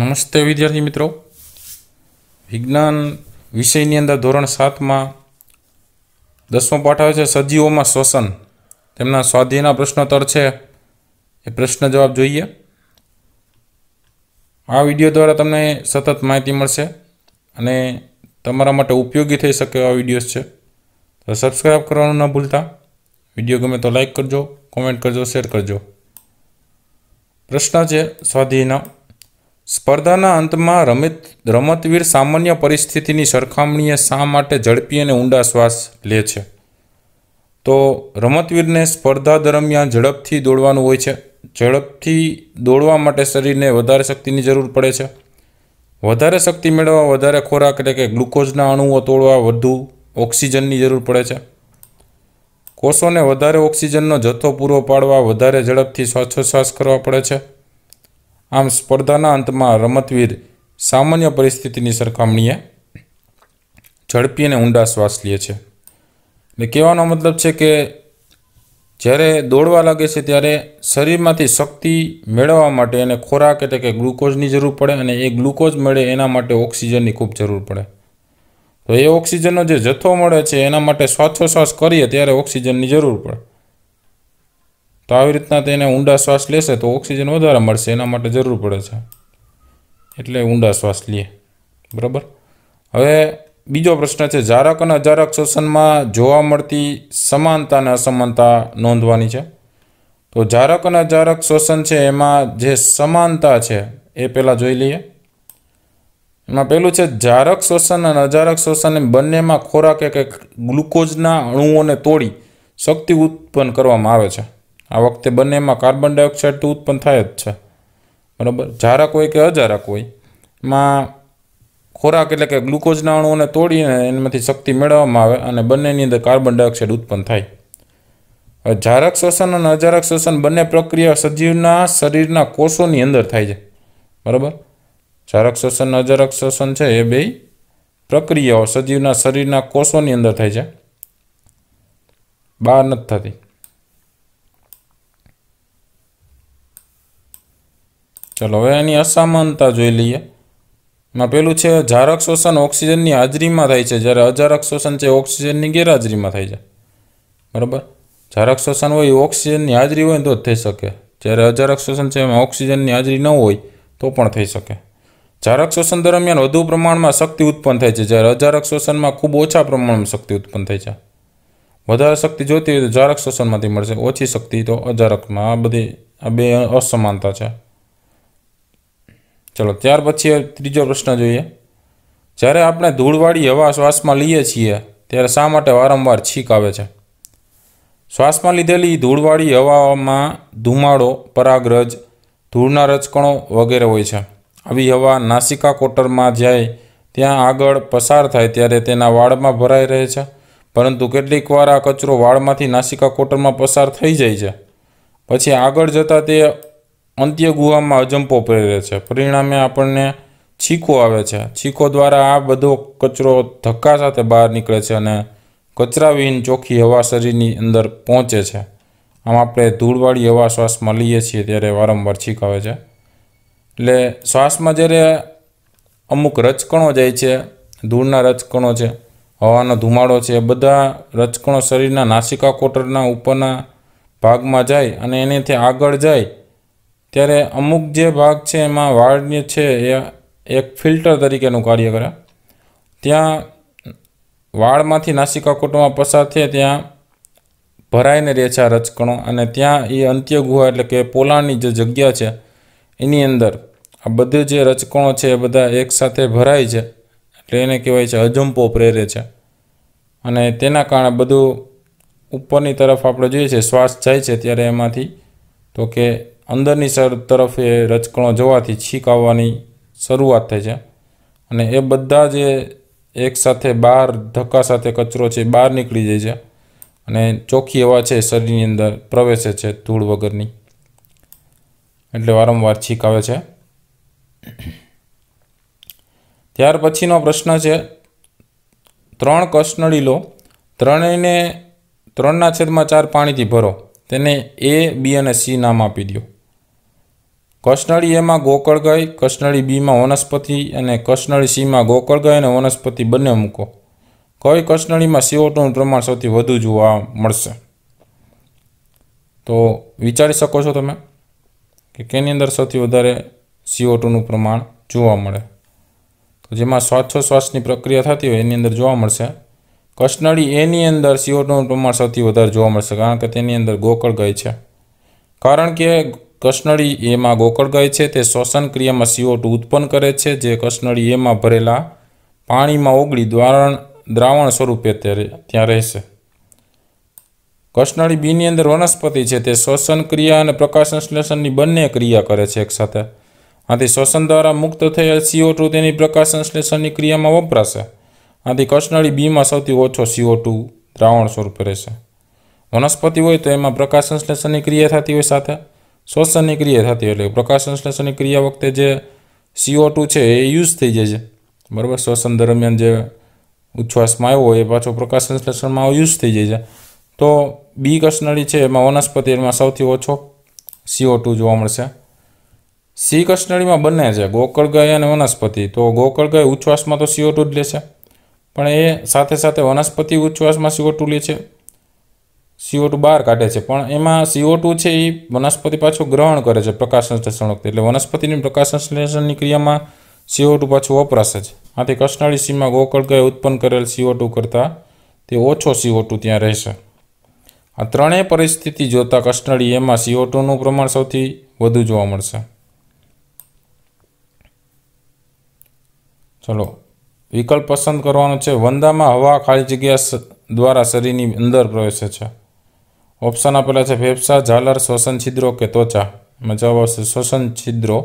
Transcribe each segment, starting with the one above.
નમસ્તે વિદ્યાર્થી મિત્રો વિજ્ઞાન વિષયની અંદર ધોરણ સાતમાં દસમો પાઠ આવે છે સજીવોમાં શ્વસન તેમના સ્વાધ્યાયના પ્રશ્નોત્તર છે એ પ્રશ્ન જવાબ જોઈએ આ વિડીયો દ્વારા તમને સતત માહિતી મળશે અને તમારા માટે ઉપયોગી થઈ શકે એવા વિડીયોઝ છે તો સબસ્ક્રાઇબ કરવાનું ન ભૂલતા વિડીયો ગમે તો લાઇક કરજો કોમેન્ટ કરજો શેર કરજો પ્રશ્ન છે સ્વાધ્યાયના સ્પર્ધાના અંતમાં રમિત રમતવીર સામાન્ય પરિસ્થિતિની સરખામણીએ શા માટે ઝડપી અને ઊંડા શ્વાસ લે છે તો રમતવીરને સ્પર્ધા દરમિયાન ઝડપથી દોડવાનું હોય છે ઝડપથી દોડવા માટે શરીરને વધારે શક્તિની જરૂર પડે છે વધારે શક્તિ મેળવવા વધારે ખોરાક એટલે કે ગ્લુકોઝના અણુઓ તોડવા વધુ ઓક્સિજનની જરૂર પડે છે કોષોને વધારે ઓક્સિજનનો જથ્થો પૂરો પાડવા વધારે ઝડપથી શ્વાસોશ્વાસ કરવા પડે છે આમ સ્પર્ધાના અંતમાં રમતવીર સામાન્ય પરિસ્થિતિની સરખામણીએ ઝડપી અને ઊંડા શ્વાસ લે છે ને કહેવાનો મતલબ છે કે જ્યારે દોડવા લાગે છે ત્યારે શરીરમાંથી શક્તિ મેળવવા માટે એને ખોરાક એટલે કે ગ્લુકોઝની જરૂર પડે અને એ ગ્લુકોઝ મળે એના માટે ઓક્સિજનની ખૂબ જરૂર પડે તો એ ઓક્સિજનનો જે જથ્થો મળે છે એના માટે શ્વાસોશ્વાસ કરીએ ત્યારે ઓક્સિજનની જરૂર પડે તો આવી રીતના તેને ઊંડા શ્વાસ લેશે તો ઓક્સિજન વધારે મળશે એના માટે જરૂર પડે છે એટલે ઊંડા શ્વાસ લે બરાબર હવે બીજો પ્રશ્ન છે જારક અને અજારક શ્વસનમાં જોવા મળતી સમાનતા અને અસમાનતા નોંધવાની છે તો જારક અને અજારક શ્વસન છે એમાં જે સમાનતા છે એ પહેલાં જોઈ લઈએ એમાં પહેલું છે જારક શ્વસન અને અજારક શ્વસન બંનેમાં ખોરાક એક ગ્લુકોઝના અણુઓને તોડી શક્તિ ઉત્પન્ન કરવામાં આવે છે આ વખતે બંનેમાં કાર્બન ડાયોક્સાઇડ તો ઉત્પન્ન થાય જ છે બરાબર જારક હોય કે અજારક હોય એમાં ખોરાક એટલે કે ગ્લુકોઝના અણુઓને તોડીને એમાંથી શક્તિ મેળવવામાં આવે અને બંનેની અંદર કાર્બન ડાયોક્સાઇડ ઉત્પન્ન થાય હવે જારક શ્વસન અને અજારક શ્વસન બંને પ્રક્રિયા સજીવના શરીરના કોષોની અંદર થાય છે બરાબર જારક શ્વસન અજારક શ્વસન છે એ બે પ્રક્રિયાઓ સજીવના શરીરના કોષોની અંદર થાય છે બહાર નથી થતી ચલો હવે એની અસામાનતા જોઈ લઈએ માં પેલું છે જારક શોષણ ઓક્સિજનની હાજરીમાં થાય છે જ્યારે અજારક શોષણ છે ઓક્સિજનની ગેરહાજરીમાં થાય છે બરાબર જારક શોષણ હોય એ ઓક્સિજનની હાજરી હોય તો જ થઈ શકે જ્યારે અજારક શોષણ છે એમાં ઓક્સિજનની હાજરી ન હોય તો પણ થઈ શકે જારક શોષણ દરમિયાન વધુ પ્રમાણમાં શક્તિ ઉત્પન્ન થાય છે જ્યારે અજારક શોષણમાં ખૂબ ઓછા પ્રમાણમાં શક્તિ ઉત્પન્ન થાય છે વધારે શક્તિ જોઈતી હોય તો જારક શોષણમાંથી મળશે ઓછી શક્તિ તો અજારકમાં આ બધી આ બે અસમાનતા છે ચલો ત્યાર પછી ત્રીજો પ્રશ્ન જોઈએ જ્યારે આપણે ધૂળવાળી હવા શ્વાસમાં લઈએ છીએ ત્યારે શા માટે વારંવાર છીંક આવે છે શ્વાસમાં લીધેલી ધૂળવાળી હવામાં ધુમાડો પરાગરજ ધૂળના રચકણો વગેરે હોય છે આવી હવા નાસિકા કોટરમાં જાય ત્યાં આગળ પસાર થાય ત્યારે તેના વાળમાં ભરાઈ રહે છે પરંતુ કેટલીકવાર આ કચરો વાળમાંથી નાસિકા કોટરમાં પસાર થઈ જાય છે પછી આગળ જતાં તે અંત્ય ગુહામાં અજંપો પ્રેરે છે પરિણામે આપણને છીકો આવે છે છીકો દ્વારા આ બધો કચરો ધક્કા સાથે બહાર નીકળે છે અને કચરાવિહીન ચોખ્ખી હવા શરીરની અંદર પહોંચે છે આમ આપણે ધૂળવાળી હવા શ્વાસમાં લઈએ છીએ ત્યારે વારંવાર છીક આવે છે એટલે શ્વાસમાં જ્યારે અમુક રચકણો જાય છે ધૂળના રચકણો છે હવાનો ધુમાડો છે એ બધા રચકણો શરીરના નાસિકા કોટરના ઉપરના ભાગમાં જાય અને એનેથી આગળ જાય ત્યારે અમુક જે ભાગ છે એમાં વાળને છે એ એક ફિલ્ટર તરીકેનું કાર્ય કરે ત્યાં વાળમાંથી નાસિકા નાસિકાકોટમાં પસાર થાય ત્યાં ભરાઈને રહે છે આ રચકણો અને ત્યાં એ અંત્ય ગુહા એટલે કે પોલાણની જે જગ્યા છે એની અંદર આ બધું જે રચકણો છે એ બધા એકસાથે ભરાય છે એટલે એને કહેવાય છે અજંપો પ્રેરે છે અને તેના કારણે બધું ઉપરની તરફ આપણે જોઈએ છીએ શ્વાસ જાય છે ત્યારે એમાંથી તો કે અંદરની સાઈડ તરફ એ રજકણો જોવાથી છીંક આવવાની શરૂઆત થાય છે અને એ બધા જે એકસાથે બહાર ધક્કા સાથે કચરો છે બહાર નીકળી જાય છે અને ચોખ્ખી હવા છે શરીરની અંદર પ્રવેશે છે ધૂળ વગરની એટલે વારંવાર છીક આવે છે ત્યાર પછીનો પ્રશ્ન છે ત્રણ કસનળી લો ત્રણેયને ત્રણના છેદમાં ચાર પાણીથી ભરો તેને એ બી અને સી નામ આપી દો કસનળી એમાં ગોકળ ગઈ કસનળી બીમાં વનસ્પતિ અને કસનળી સીમાં ગોકળ ગઈ અને વનસ્પતિ બંને મૂકો કઈ કસનળીમાં સીઓટોનું પ્રમાણ સૌથી વધુ જોવા મળશે તો વિચારી શકો છો તમે કે કેની અંદર સૌથી વધારે સીઓટોનું પ્રમાણ જોવા મળે તો જેમાં શ્વાસોશ્વાસની પ્રક્રિયા થતી હોય એની અંદર જોવા મળશે કસનળી એની અંદર સીઓટોનું પ્રમાણ સૌથી વધારે જોવા મળશે કારણ કે તેની અંદર ગોકળ ગઈ છે કારણ કે કસનળી એમાં ગોકળ કહે છે તે શ્વસન ક્રિયામાં ટુ ઉત્પન્ન કરે છે જે કસનળી એમાં ભરેલા પાણીમાં ઓગળી દ્વારણ દ્રાવણ સ્વરૂપે ત્યાં રહેશે કસનળી બીની અંદર વનસ્પતિ છે તે શ્વસન ક્રિયા અને પ્રકાશ સંશ્લેષણની બંને ક્રિયા કરે છે એકસાથે આથી શ્વસન દ્વારા મુક્ત થયેલ ટુ તેની પ્રકાશ સંશ્લેષણની ક્રિયામાં વપરાશે આથી કસનળી બીમાં સૌથી ઓછો સીઓ ટુ દ્રાવણ સ્વરૂપે રહેશે વનસ્પતિ હોય તો એમાં પ્રકાશ સંશ્લેષણની ક્રિયા થતી હોય સાથે શ્વસનની ક્રિયા થતી એટલે પ્રકાશ સંશ્લેષણની ક્રિયા વખતે જે સીઓ ટુ છે એ યુઝ થઈ જાય છે બરાબર શ્વસન દરમિયાન જે ઉચ્છ્વાસમાં આવ્યો હોય એ પાછો પ્રકાશ સંશ્લેષણમાં યુઝ થઈ જાય છે તો બી કસનળી છે એમાં વનસ્પતિમાં સૌથી ઓછો સીઓ ટુ જોવા મળશે સી કસનળીમાં બંને છે ગોકળ અને વનસ્પતિ તો ગોકળ ગાય ઉચ્છ્વાસમાં તો સીઓ ટુ જ લે છે પણ એ સાથે સાથે વનસ્પતિ ઉચ્છ્વાસમાં સીઓ ટુ લે છે સીઓ ટુ બહાર કાઢે છે પણ એમાં સીઓ ટુ છે એ વનસ્પતિ પાછું ગ્રહણ કરે છે પ્રકાશ સંશ્લેષણ વખતે એટલે વનસ્પતિની પ્રકાશ સંશ્લેષણની ક્રિયામાં સીઓ ટુ પાછું વપરાશે છે આથી કૃષ્ણાળી સીમાં ગોકળગાએ ઉત્પન્ન કરેલ સીઓ ટુ કરતાં તે ઓછો સીઓ ટુ ત્યાં રહેશે આ ત્રણેય પરિસ્થિતિ જોતાં કૃષ્ણાળી એમાં સીઓ ટુનું પ્રમાણ સૌથી વધુ જોવા મળશે ચલો વિકલ્પ પસંદ કરવાનો છે વંદામાં હવા ખાલી જગ્યા દ્વારા શરીરની અંદર પ્રવેશે છે ઓપ્શન આપેલા છે ફેફસા ઝાલર શ્વસન છિદ્રો કે ત્વચા એમાં જવાબ આવશે શ્વસન છિદ્રો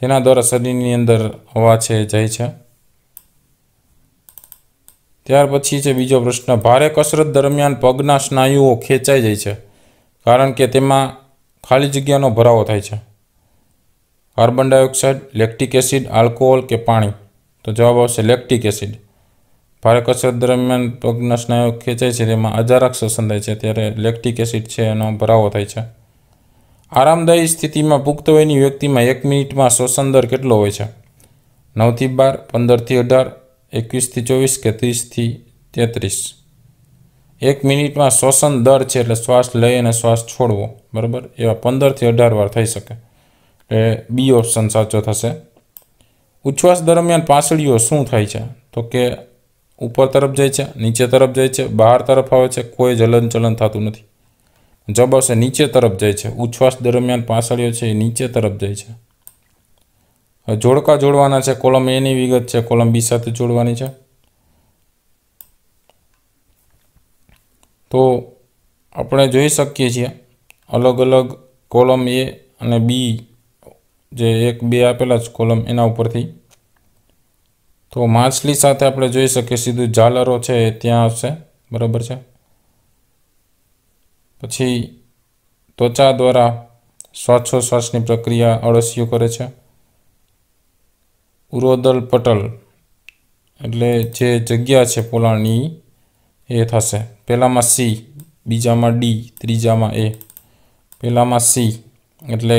તેના દ્વારા શરીરની અંદર હવા છે જાય છે ત્યાર પછી છે બીજો પ્રશ્ન ભારે કસરત દરમિયાન પગના સ્નાયુઓ ખેંચાઈ જાય છે કારણ કે તેમાં ખાલી જગ્યાનો ભરાવો થાય છે carbon dioxide lactic acid alcohol કે પાણી તો જવાબ આવશે લેક્ટિક એસિડ ભારે કસરત દરમિયાન પગના સ્નાયુ ખેંચાય છે તેમાં અજારક્ષ થાય છે ત્યારે લેક્ટિક એસિડ છે એનો ભરાવો થાય છે આરામદાયી સ્થિતિમાં પુખ્ત વયની વ્યક્તિમાં એક મિનિટમાં શ્વસન દર કેટલો હોય છે નવથી બાર પંદરથી અઢાર એકવીસથી ચોવીસ કે ત્રીસથી તેત્રીસ એક મિનિટમાં શ્વસન દર છે એટલે શ્વાસ લઈ અને શ્વાસ છોડવો બરાબર એવા પંદરથી અઢાર વાર થઈ શકે એટલે બી ઓપ્શન સાચો થશે ઉચ્છવાસ દરમિયાન પાંસળીઓ શું થાય છે તો કે ઉપર તરફ જાય છે નીચે તરફ જાય છે બહાર તરફ આવે છે કોઈ જલનચલન થતું નથી જવાબ આવશે નીચે તરફ જાય છે ઉચ્છ્વાસ દરમિયાન પાસળીઓ છે એ નીચે તરફ જાય છે જોડકા જોડવાના છે કોલમ એની વિગત છે કોલમ બી સાથે જોડવાની છે તો આપણે જોઈ શકીએ છીએ અલગ અલગ કોલમ એ અને બી જે એક બે આપેલા છે કોલમ એના ઉપરથી તો માછલી સાથે આપણે જોઈ શકીએ સીધું ઝાલરો છે ત્યાં આવશે બરાબર છે પછી ત્વચા દ્વારા શ્વાસોશ્વાસની પ્રક્રિયા અળસિયો કરે છે ઉરોદલ પટલ એટલે જે જગ્યા છે પોલાણની એ થશે પહેલાંમાં સી બીજામાં ડી ત્રીજામાં એ પહેલાંમાં સી એટલે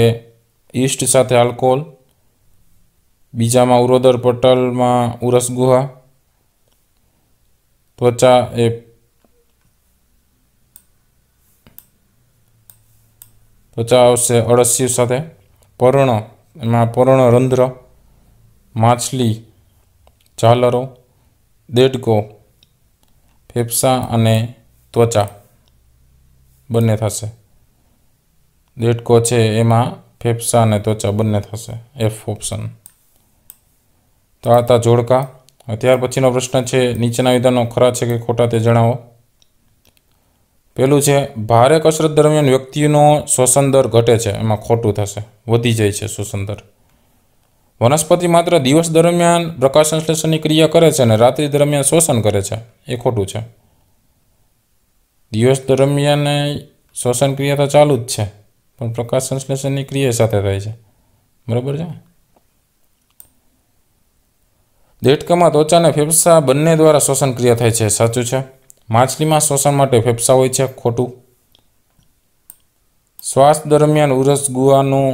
ઈસ્ટ સાથે આલ્કોહોલ બીજામાં ઉરોદર પટલમાં ઉરસ ગુહા ત્વચા એ ત્વચા આવશે અળસિયું સાથે પર્ણ એમાં પર્ણ રંધ્ર માછલી ઝાલરો દેડકો ફેફસા અને ત્વચા બંને થશે દેડકો છે એમાં ફેફસા અને ત્વચા બંને થશે એફ ઓપ્શન તો આ હતા જોડકા ત્યાર પછીનો પ્રશ્ન છે નીચેના વિધાનો ખરા છે કે ખોટા તે જણાવો પહેલું છે ભારે કસરત દરમિયાન વ્યક્તિનો શ્વસન દર ઘટે છે એમાં ખોટું થશે વધી જાય છે શ્વસન દર વનસ્પતિ માત્ર દિવસ દરમિયાન પ્રકાશ સંશ્લેષણની ક્રિયા કરે છે અને રાત્રિ દરમિયાન શ્વસન કરે છે એ ખોટું છે દિવસ દરમિયાન શ્વસન ક્રિયા તો ચાલુ જ છે પણ પ્રકાશ સંશ્લેષણની ક્રિયા સાથે થાય છે બરાબર છે દેડકામાં ત્વચાને ફેફસા બંને દ્વારા શ્વસન ક્રિયા થાય છે સાચું છે માછલીમાં શ્વસન માટે ફેફસા હોય છે ખોટું શ્વાસ દરમિયાન ઉરસ ગુવાનું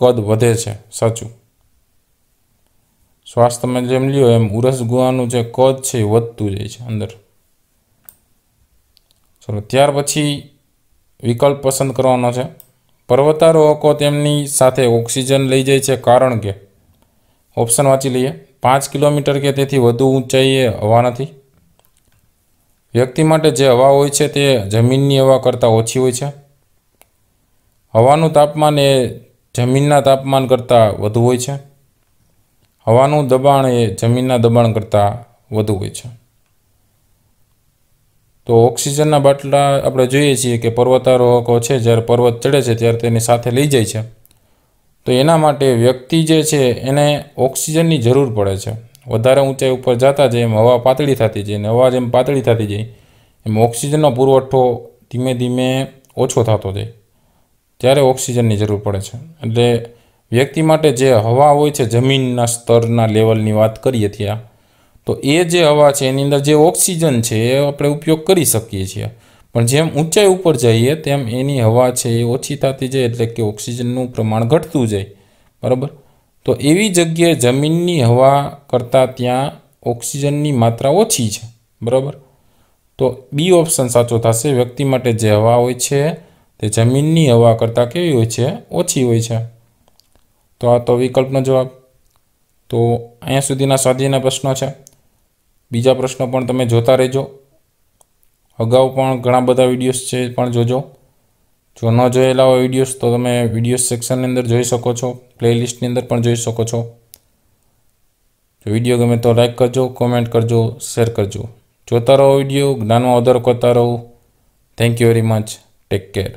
કદ વધે છે સાચું શ્વાસ તમે જેમ લ્યો એમ ઉરસ ગુવાનું જે કદ છે એ વધતું જાય છે અંદર ચલો ત્યાર પછી વિકલ્પ પસંદ કરવાનો છે પર્વતારોહકો તેમની સાથે ઓક્સિજન લઈ જાય છે કારણ કે ઓપ્શન વાંચી લઈએ પાંચ કિલોમીટર કે તેથી વધુ ઊંચાઈ એ હવા નથી વ્યક્તિ માટે જે હવા હોય છે તે જમીનની હવા કરતાં ઓછી હોય છે હવાનું તાપમાન એ જમીનના તાપમાન કરતાં વધુ હોય છે હવાનું દબાણ એ જમીનના દબાણ કરતાં વધુ હોય છે તો ઓક્સિજનના બાટલા આપણે જોઈએ છીએ કે પર્વતારોહકો છે જ્યારે પર્વત ચડે છે ત્યારે તેની સાથે લઈ જાય છે તો એના માટે વ્યક્તિ જે છે એને ઓક્સિજનની જરૂર પડે છે વધારે ઊંચાઈ ઉપર જતા જાય એમ હવા પાતળી થતી જાય અને હવા જેમ પાતળી થતી જાય એમ ઓક્સિજનનો પુરવઠો ધીમે ધીમે ઓછો થતો જાય ત્યારે ઓક્સિજનની જરૂર પડે છે એટલે વ્યક્તિ માટે જે હવા હોય છે જમીનના સ્તરના લેવલની વાત કરીએ ત્યાં તો એ જે હવા છે એની અંદર જે ઓક્સિજન છે એ આપણે ઉપયોગ કરી શકીએ છીએ પણ જેમ ઊંચાઈ ઉપર જઈએ તેમ એની હવા છે એ ઓછી થતી જાય એટલે કે ઓક્સિજનનું પ્રમાણ ઘટતું જાય બરાબર તો એવી જગ્યાએ જમીનની હવા કરતાં ત્યાં ઓક્સિજનની માત્રા ઓછી છે બરાબર તો બી ઓપ્શન સાચો થશે વ્યક્તિ માટે જે હવા હોય છે તે જમીનની હવા કરતાં કેવી હોય છે ઓછી હોય છે તો આ તો વિકલ્પનો જવાબ તો અહીંયા સુધીના સ્વાધ્યાયના પ્રશ્નો છે બીજા પ્રશ્નો પણ તમે જોતા રહેજો અગાઉ પણ ઘણા બધા વિડીયોઝ છે પણ જોજો જો ન જોયેલા હોય વિડીયોઝ તો તમે વિડીયોઝ સેક્શનની અંદર જોઈ શકો છો પ્લેલિસ્ટની અંદર પણ જોઈ શકો છો જો વિડીયો ગમે તો લાઇક કરજો કોમેન્ટ કરજો શેર કરજો જોતા રહો વિડીયો જ્ઞાનમાં વધારો કરતા રહો thank you very much take care